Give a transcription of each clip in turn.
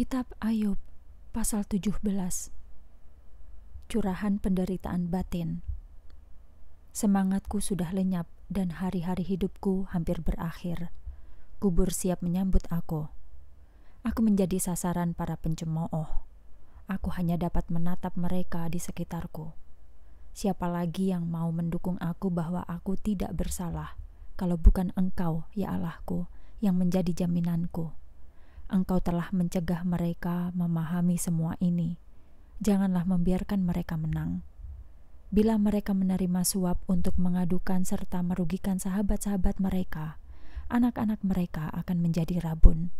Kitab Ayub pasal 17 Curahan penderitaan batin Semangatku sudah lenyap dan hari-hari hidupku hampir berakhir. Kubur siap menyambut aku. Aku menjadi sasaran para pencemooh. Aku hanya dapat menatap mereka di sekitarku. Siapa lagi yang mau mendukung aku bahwa aku tidak bersalah, kalau bukan Engkau, ya Allahku, yang menjadi jaminanku? Engkau telah mencegah mereka memahami semua ini. Janganlah membiarkan mereka menang. Bila mereka menerima suap untuk mengadukan serta merugikan sahabat-sahabat mereka, anak-anak mereka akan menjadi rabun.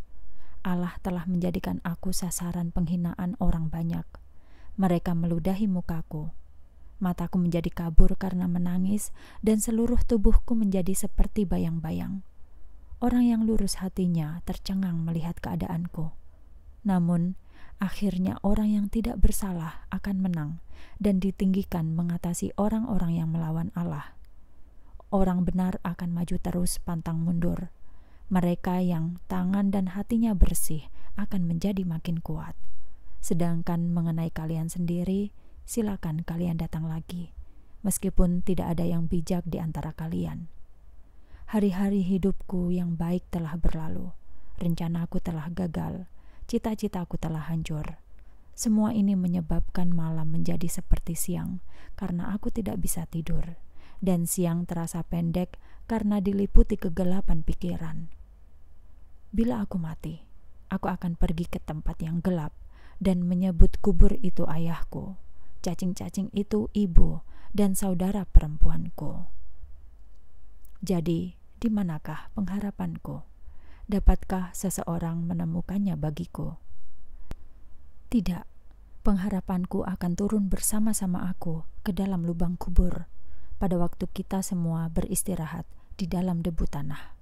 Allah telah menjadikan aku sasaran penghinaan orang banyak. Mereka meludahi mukaku mataku menjadi kabur karena menangis, dan seluruh tubuhku menjadi seperti bayang-bayang. Orang yang lurus hatinya tercengang melihat keadaanku. Namun, akhirnya orang yang tidak bersalah akan menang dan ditinggikan mengatasi orang-orang yang melawan Allah. Orang benar akan maju terus pantang mundur. Mereka yang tangan dan hatinya bersih akan menjadi makin kuat. Sedangkan mengenai kalian sendiri, silakan kalian datang lagi, meskipun tidak ada yang bijak di antara kalian. Hari-hari hidupku yang baik telah berlalu, rencanaku telah gagal, cita-citaku telah hancur. Semua ini menyebabkan malam menjadi seperti siang karena aku tidak bisa tidur, dan siang terasa pendek karena diliputi kegelapan pikiran. Bila aku mati, aku akan pergi ke tempat yang gelap dan menyebut kubur itu ayahku, cacing-cacing itu ibu, dan saudara perempuanku. Jadi, di manakah pengharapanku? Dapatkah seseorang menemukannya bagiku? Tidak, pengharapanku akan turun bersama-sama aku ke dalam lubang kubur pada waktu kita semua beristirahat di dalam debu tanah.